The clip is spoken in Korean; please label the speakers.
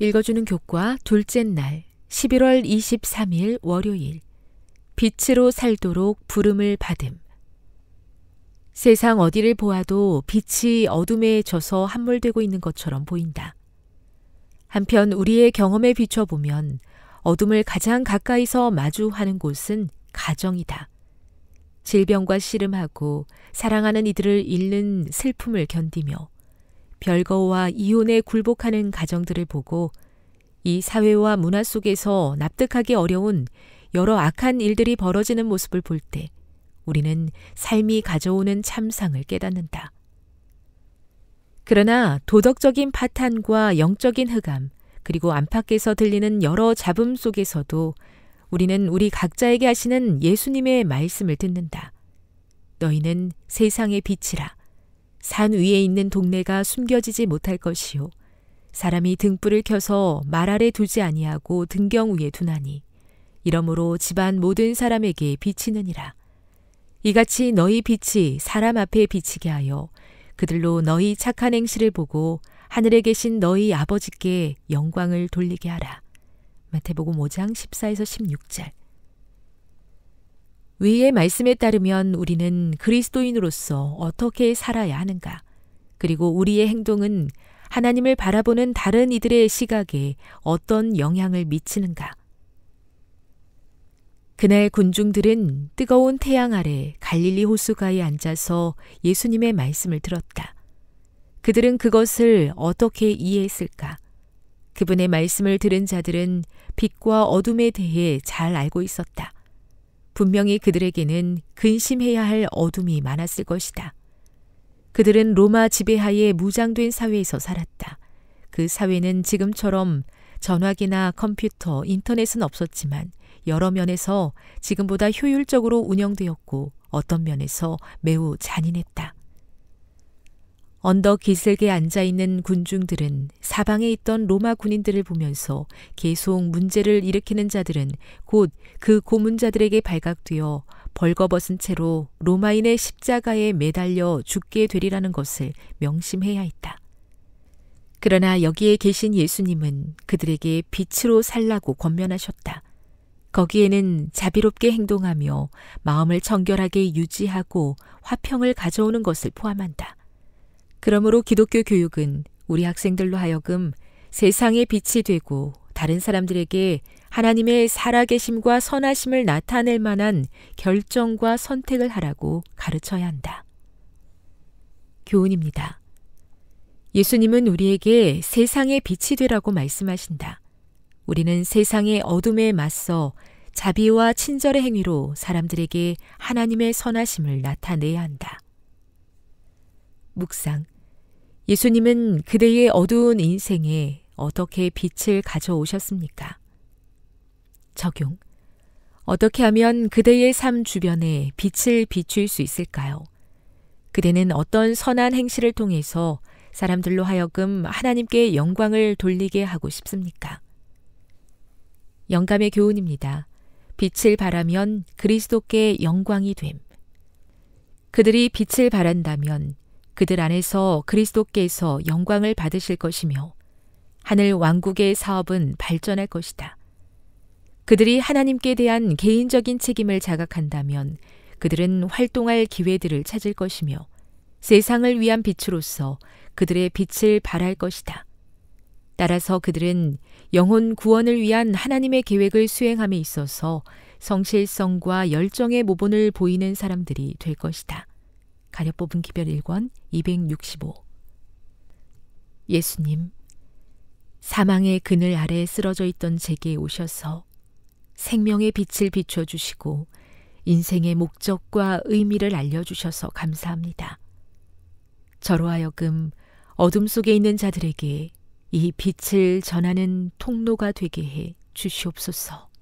Speaker 1: 읽어주는 교과 둘째 날 11월 23일 월요일 빛으로 살도록 부름을 받음 세상 어디를 보아도 빛이 어둠에 져서 함몰되고 있는 것처럼 보인다. 한편 우리의 경험에 비춰보면 어둠을 가장 가까이서 마주하는 곳은 가정이다. 질병과 씨름하고 사랑하는 이들을 잃는 슬픔을 견디며 별거와 이혼에 굴복하는 가정들을 보고 이 사회와 문화 속에서 납득하기 어려운 여러 악한 일들이 벌어지는 모습을 볼 때 우리는 삶이 가져오는 참상을 깨닫는다. 그러나 도덕적인 파탄과 영적인 흑암, 그리고 안팎에서 들리는 여러 잡음 속에서도 우리는 우리 각자에게 하시는 예수님의 말씀을 듣는다. 너희는 세상의 빛이라. 산 위에 있는 동네가 숨겨지지 못할 것이요. 사람이 등불을 켜서 말 아래 두지 아니하고 등경 위에 두나니 이러므로 집안 모든 사람에게 비치느니라. 이같이 너희 빛이 사람 앞에 비치게 하여 그들로 너희 착한 행실을 보고 하늘에 계신 너희 아버지께 영광을 돌리게 하라. 마태복음 5장 14에서 16절. 위의 말씀에 따르면 우리는 그리스도인으로서 어떻게 살아야 하는가? 그리고 우리의 행동은 하나님을 바라보는 다른 이들의 시각에 어떤 영향을 미치는가? 그날 군중들은 뜨거운 태양 아래 갈릴리 호수가에 앉아서 예수님의 말씀을 들었다. 그들은 그것을 어떻게 이해했을까? 그분의 말씀을 들은 자들은 빛과 어둠에 대해 잘 알고 있었다. 분명히 그들에게는 근심해야 할 어둠이 많았을 것이다. 그들은 로마 지배하에 무장된 사회에서 살았다. 그 사회는 지금처럼 전화기나 컴퓨터, 인터넷은 없었지만 여러 면에서 지금보다 효율적으로 운영되었고 어떤 면에서 매우 잔인했다. 언덕 기슭에 앉아 있는 군중들은 사방에 있던 로마 군인들을 보면서 계속 문제를 일으키는 자들은 곧 그 고문자들에게 발각되어 벌거벗은 채로 로마인의 십자가에 매달려 죽게 되리라는 것을 명심해야 했다. 그러나 여기에 계신 예수님은 그들에게 빛으로 살라고 권면하셨다. 거기에는 자비롭게 행동하며 마음을 청결하게 유지하고 화평을 가져오는 것을 포함한다. 그러므로 기독교 교육은 우리 학생들로 하여금 세상의 빛이 되고 다른 사람들에게 하나님의 살아계심과 선하심을 나타낼 만한 결정과 선택을 하라고 가르쳐야 한다. 교훈입니다. 예수님은 우리에게 세상의 빛이 되라고 말씀하신다. 우리는 세상의 어둠에 맞서 자비와 친절의 행위로 사람들에게 하나님의 선하심을 나타내야 한다. 묵상 예수님은 그대의 어두운 인생에 어떻게 빛을 가져오셨습니까? 적용. 어떻게 하면 그대의 삶 주변에 빛을 비출 수 있을까요? 그대는 어떤 선한 행실을 통해서 사람들로 하여금 하나님께 영광을 돌리게 하고 싶습니까? 영감의 교훈입니다. 빛을 바라면 그리스도께 영광이 됨. 그들이 빛을 바란다면 그들 안에서 그리스도께서 영광을 받으실 것이며 하늘 왕국의 사업은 발전할 것이다. 그들이 하나님께 대한 개인적인 책임을 자각한다면 그들은 활동할 기회들을 찾을 것이며 세상을 위한 빛으로서 그들의 빛을 발할 것이다. 따라서 그들은 영혼 구원을 위한 하나님의 계획을 수행함에 있어서 성실성과 열정의 모본을 보이는 사람들이 될 것이다. 가려 뽑은 기별 1권 265 예수님, 사망의 그늘 아래에 쓰러져 있던 제게 오셔서 생명의 빛을 비춰주시고 인생의 목적과 의미를 알려주셔서 감사합니다. 저로 하여금 어둠 속에 있는 자들에게 이 빛을 전하는 통로가 되게 해 주시옵소서.